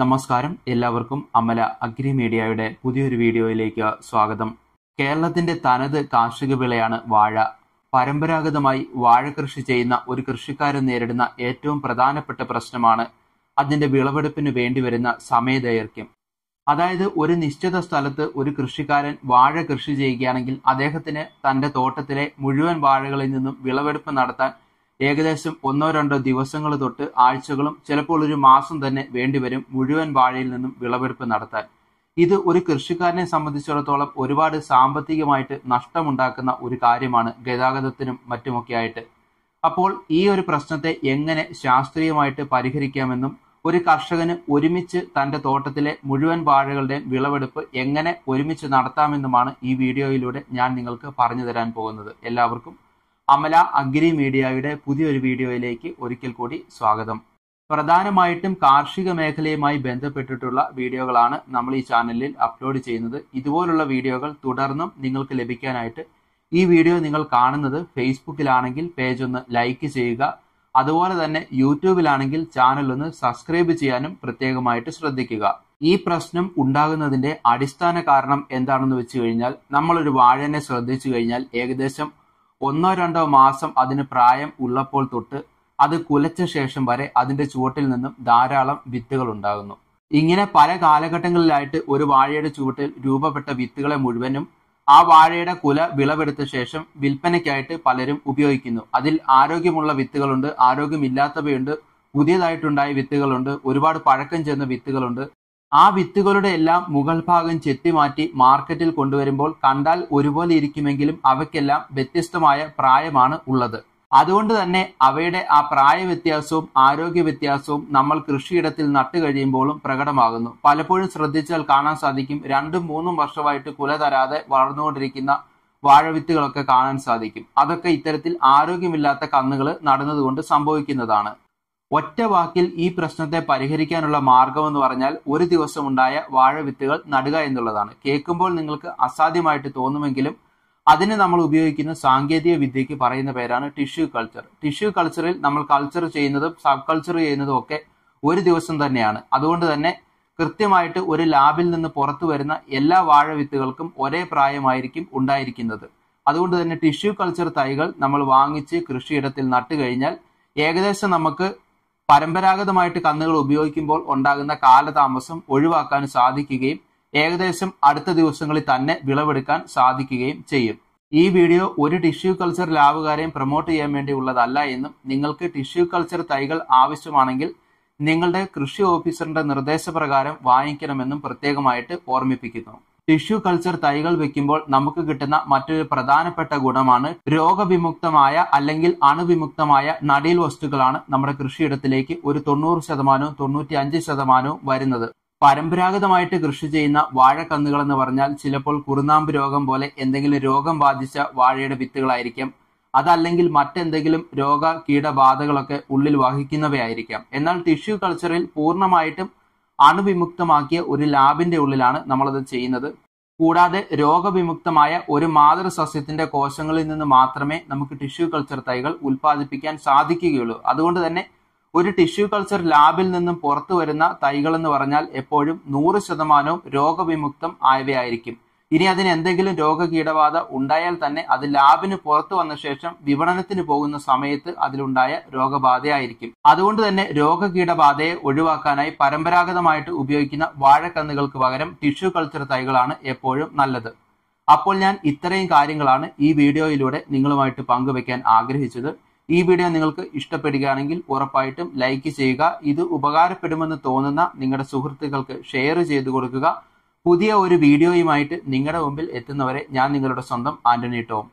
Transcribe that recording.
നമസ്കാരം എല്ലാവർക്കും അമല അഗ്രി മീഡിയയുടെ പുതിയൊരു വീഡിയോയിലേക്ക് സ്വാഗതം കേരളത്തിന്റെ തനത് കാർഷിക വിളയാണ് വാഴ പരമ്പരാഗതമായി വാഴ കൃഷി ചെയ്യുന്ന ഒരു കൃഷിക്കാരൻ നേരിടുന്ന ഏറ്റവും പ്രധാനപ്പെട്ട പ്രശ്നമാണ് അതിന്റെ വിളവെടുപ്പിന് വേണ്ടിവരുന്ന സമയദൈർഘ്യം അതായത് ഒരു നിശ്ചിത സ്ഥലത്ത് ഒരു കൃഷിക്കാരൻ വാഴ കൃഷി ചെയ്യുകയാണെങ്കിൽ അദ്ദേഹത്തിന് തന്റെ തോട്ടത്തിലെ മുഴുവൻ വാഴകളിൽ നിന്നും വിളവെടുപ്പ് നടത്താൻ ഏകദേശം ഒന്നോ രണ്ടോ ദിവസങ്ങൾ തൊട്ട് ആഴ്ചകളും ചിലപ്പോൾ ഒരു മാസം തന്നെ വേണ്ടിവരും മുഴുവൻ വാഴയിൽ നിന്നും വിളവെടുപ്പ് നടത്താൻ. ഇത് ഒരു കൃഷിക്കാരനെ സംബന്ധിച്ചിടത്തോളം ഒരുപാട് സാമ്പത്തികമായിട്ട് നഷ്ടമുണ്ടാക്കുന്ന ഒരു കാര്യമാണ് ഗതാഗതത്തിനും മറ്റുമൊക്കെയായിട്ട്. അപ്പോൾ ഈ ഒരു പ്രശ്നത്തെ എങ്ങനെ ശാസ്ത്രീയമായിട്ട് പരിഹരിക്കാമെന്നും ഒരു കർഷകന് ഒരുമിച്ച് തന്റെ തോട്ടത്തിലെ മുഴുവൻ വാഴകളുടെയും വിളവെടുപ്പ് എങ്ങനെ ഒരുമിച്ച് നടത്താമെന്നുമാണ് ഈ വീഡിയോയിലൂടെ ഞാൻ നിങ്ങൾക്ക് പറഞ്ഞു തരാൻ പോകുന്നത്. എല്ലാവർക്കും അമല അഗ്രി മീഡിയയുടെ പുതിയൊരു വീഡിയോയിലേക്ക് ഒരിക്കൽ കൂടി സ്വാഗതം പ്രധാനമായിട്ടും കാർഷിക മേഖലയുമായി ബന്ധപ്പെട്ടിട്ടുള്ള വീഡിയോകളാണ് നമ്മൾ ഈ ചാനലിൽ അപ്ലോഡ് ചെയ്യുന്നത് ഇതുപോലുള്ള വീഡിയോകൾ തുടർന്നും നിങ്ങൾക്ക് ലഭിക്കാനായിട്ട് ഈ വീഡിയോ നിങ്ങൾ കാണുന്നത് ഫേസ്ബുക്കിലാണെങ്കിൽ പേജ് ഒന്ന് ലൈക്ക് ചെയ്യുക അതുപോലെ തന്നെ യൂട്യൂബിലാണെങ്കിൽ ചാനൽ ഒന്ന് സബ്സ്ക്രൈബ് ചെയ്യാനും പ്രത്യേകമായിട്ട് ശ്രദ്ധിക്കുക ഈ പ്രശ്നം ഉണ്ടാകുന്നതിന്റെ അടിസ്ഥാന കാരണം എന്താണെന്ന് വെച്ച് കഴിഞ്ഞാൽ നമ്മളൊരു വാഴനെ ശ്രദ്ധിച്ചു കഴിഞ്ഞാൽ ഏകദേശം ഒന്നോ രണ്ടോ മാസം അതിന് പ്രായം ഉള്ളപ്പോൾ തൊട്ട് അത് കുലച്ച ശേഷം വരെ അതിന്റെ ചുവട്ടിൽ നിന്നും ധാരാളം വിത്തുകൾ ഉണ്ടാകുന്നു ഇങ്ങനെ പല കാലഘട്ടങ്ങളിലായിട്ട് ഒരു വാഴയുടെ ചുവട്ടിൽ രൂപപ്പെട്ട വിത്തുകളെ മുഴുവനും ആ വാഴയുടെ കുല വിളവെടുത്ത ശേഷം വിൽപ്പനയ്ക്കായിട്ട് പലരും ഉപയോഗിക്കുന്നു അതിൽ ആരോഗ്യമുള്ള വിത്തുകളുണ്ട് ആരോഗ്യമില്ലാത്തവയുണ്ട് പുതിയതായിട്ടുണ്ടായ വിത്തുകളുണ്ട് ഒരുപാട് പഴക്കം ചെന്ന വിത്തുകളുണ്ട് ആ വിത്തുകളുടെ എല്ലാം മുകൾ ഭാഗം ചെത്തിമാറ്റി മാർക്കറ്റിൽ കൊണ്ടുവരുമ്പോൾ കണ്ടാൽ ഒരുപോലെ ഇരിക്കുമെങ്കിലും അവയ്ക്കെല്ലാം വ്യത്യസ്തമായ പ്രായമാണ് ഉള്ളത് അതുകൊണ്ട് തന്നെ അവയുടെ ആ പ്രായ വ്യത്യാസവും ആരോഗ്യ വ്യത്യാസവും നമ്മൾ കൃഷിയിടത്തിൽ നട്ടു കഴിയുമ്പോഴും പ്രകടമാകുന്നു പലപ്പോഴും ശ്രദ്ധിച്ചാൽ കാണാൻ സാധിക്കും രണ്ടും മൂന്നും വർഷമായിട്ട് കുല തരാതെ വളർന്നുകൊണ്ടിരിക്കുന്ന വാഴവിത്തുകളൊക്കെ കാണാൻ സാധിക്കും അതൊക്കെ ഇത്തരത്തിൽ ആരോഗ്യമില്ലാത്ത കന്നുകൾ നടന്നതുകൊണ്ട് സംഭവിക്കുന്നതാണ് ഒറ്റ വാക്കിൽ ഈ പ്രശ്നത്തെ പരിഹരിക്കാനുള്ള മാർഗം എന്ന് പറഞ്ഞാൽ ഒരു ദിവസം ഉണ്ടായ വാഴ വിത്തുകൾ നടുക എന്നുള്ളതാണ് കേൾക്കുമ്പോൾ നിങ്ങൾക്ക് അസാധ്യമായിട്ട് തോന്നുമെങ്കിലും അതിന് നമ്മൾ ഉപയോഗിക്കുന്ന സാങ്കേതിക വിദ്യയ്ക്ക് പറയുന്ന പേരാണ് ടിഷ്യൂ കൾച്ചർ ടിഷ്യൂ കൾച്ചറിൽ നമ്മൾ കൾച്ചർ ചെയ്യുന്നതും സബ് കൾച്ചർ ചെയ്യുന്നതും ഒക്കെ ഒരു ദിവസം തന്നെയാണ് അതുകൊണ്ട് തന്നെ കൃത്യമായിട്ട് ഒരു ലാബിൽ നിന്ന് പുറത്തു വരുന്ന എല്ലാ വാഴ വിത്തുകൾക്കും ഒരേ പ്രായമായിരിക്കും ഉണ്ടായിരിക്കുന്നത് അതുകൊണ്ട് തന്നെ ടിഷ്യൂ കൾച്ചർ തൈകൾ നമ്മൾ വാങ്ങിച്ച് കൃഷിയിടത്തിൽ നട്ടു കഴിഞ്ഞാൽ ഏകദേശം നമുക്ക് പരമ്പരാഗതമായിട്ട് കന്നുകൾ ഉപയോഗിക്കുമ്പോൾ ഉണ്ടാകുന്ന കാലതാമസം ഒഴിവാക്കാൻ സാധിക്കുകയും ഏകദേശം അടുത്ത ദിവസങ്ങളിൽ തന്നെ വിളവെടുക്കാൻ സാധിക്കുകയും ചെയ്യും ഈ വീഡിയോ ഒരു ടിഷ്യൂ കൾച്ചർ ലാബുകാരെയും പ്രൊമോട്ട് ചെയ്യാൻ വേണ്ടി ഉള്ളതല്ല എന്നും നിങ്ങൾക്ക് ടിഷ്യൂ കൾച്ചർ തൈകൾ ആവശ്യമാണെങ്കിൽ നിങ്ങളുടെ കൃഷി ഓഫീസറിന്റെ നിർദ്ദേശപ്രകാരം വാങ്ങിക്കണമെന്നും പ്രത്യേകമായിട്ട് ഓർമ്മിപ്പിക്കുന്നു ടിഷ്യൂ കൾച്ചർ തൈകൾ വെക്കുമ്പോൾ നമുക്ക് കിട്ടുന്ന മറ്റൊരു പ്രധാനപ്പെട്ട ഗുണമാണ് രോഗവിമുക്തമായ അല്ലെങ്കിൽ അണുവിമുക്തമായ നടീൽ വസ്തുക്കളാണ് നമ്മുടെ കൃഷിയിടത്തിലേക്ക് ഒരു തൊണ്ണൂറ് ശതമാനവും തൊണ്ണൂറ്റി അഞ്ച് ശതമാനവും വരുന്നത് പരമ്പരാഗതമായിട്ട് കൃഷി ചെയ്യുന്ന വാഴക്കന്നുകൾ എന്ന് പറഞ്ഞാൽ ചിലപ്പോൾ കുറുനാമ്പ് രോഗം പോലെ എന്തെങ്കിലും രോഗം ബാധിച്ച വാഴയുടെ വിത്തുകളായിരിക്കും അതല്ലെങ്കിൽ മറ്റെന്തെങ്കിലും രോഗ കീടബാധകളൊക്കെ ഉള്ളിൽ വഹിക്കുന്നവയായിരിക്കാം എന്നാൽ ടിഷ്യൂ കൾച്ചറിൽ പൂർണ്ണമായിട്ടും അണുവിമുക്തമാക്കിയ ഒരു ലാബിന്റെ ഉള്ളിലാണ് നമ്മളത് ചെയ്യുന്നത് കൂടാതെ രോഗവിമുക്തമായ ഒരു മാതൃ സസ്യത്തിന്റെ കോശങ്ങളിൽ നിന്ന് മാത്രമേ നമുക്ക് ടിഷ്യൂ കൾച്ചർ തൈകൾ ഉൽപ്പാദിപ്പിക്കാൻ സാധിക്കുകയുള്ളൂ അതുകൊണ്ട് തന്നെ ഒരു ടിഷ്യൂ കൾച്ചർ ലാബിൽ നിന്നും പുറത്തു വരുന്ന തൈകൾ എന്ന് പറഞ്ഞാൽ എപ്പോഴും നൂറ് ശതമാനവും രോഗവിമുക്തം ആയവയായിരിക്കും ഇനി അതിന് എന്തെങ്കിലും രോഗകീടബാധ ഉണ്ടായാൽ തന്നെ അത് ലാബിന് പുറത്തു വന്ന ശേഷം വിപണനത്തിന് പോകുന്ന സമയത്ത് അതിലുണ്ടായ രോഗബാധയായിരിക്കും അതുകൊണ്ട് തന്നെ രോഗകീടബാധയെ ഒഴിവാക്കാനായി പരമ്പരാഗതമായിട്ട് ഉപയോഗിക്കുന്ന വാഴക്കന്നുകൾക്ക് പകരം ടിഷ്യൂ കൾച്ചർ തൈകളാണ് എപ്പോഴും നല്ലത് അപ്പോൾ ഞാൻ ഇത്രയും കാര്യങ്ങളാണ് ഈ വീഡിയോയിലൂടെ നിങ്ങളുമായിട്ട് പങ്കുവെക്കാൻ ആഗ്രഹിച്ചത് ഈ വീഡിയോ നിങ്ങൾക്ക് ഇഷ്ടപ്പെടുകയാണെങ്കിൽ ഉറപ്പായിട്ടും ലൈക്ക് ചെയ്യുക ഇത് ഉപകാരപ്പെടുമെന്ന് തോന്നുന്ന നിങ്ങളുടെ സുഹൃത്തുക്കൾക്ക് ഷെയർ ചെയ്തു കൊടുക്കുക പുതിയ ഒരു വീഡിയോയുമായിട്ട് നിങ്ങളുടെ മുമ്പിൽ എത്തുന്നവരെ ഞാൻ നിങ്ങളുടെ സ്വന്തം ആന്റണി ടോം